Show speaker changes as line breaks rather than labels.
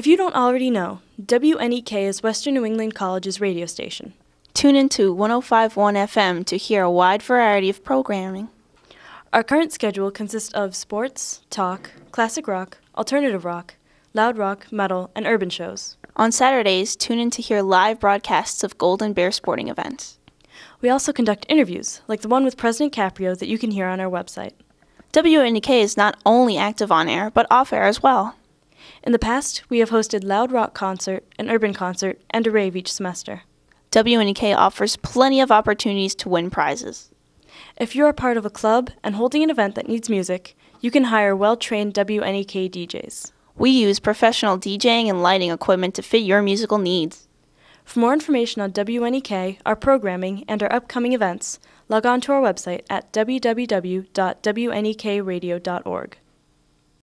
If you don't already know, WNEK is Western New England College's radio station. Tune into 1051 FM to hear a wide variety of programming. Our current schedule consists of sports, talk, classic rock, alternative rock, loud rock, metal, and urban shows. On Saturdays, tune in to hear live broadcasts of Golden Bear sporting events. We also conduct interviews, like the one with President Caprio that you can hear on our website. WNEK is not only active on air, but off air as well. In the past, we have hosted Loud Rock Concert, an urban concert, and a rave each semester. WNEK offers plenty of opportunities to win prizes. If you're part of a club and holding an event that needs music, you can hire well trained WNEK DJs. We use professional DJing and lighting equipment to fit your musical needs. For more information on WNEK, our programming, and our upcoming events, log on to our website at www.wnekradio.org.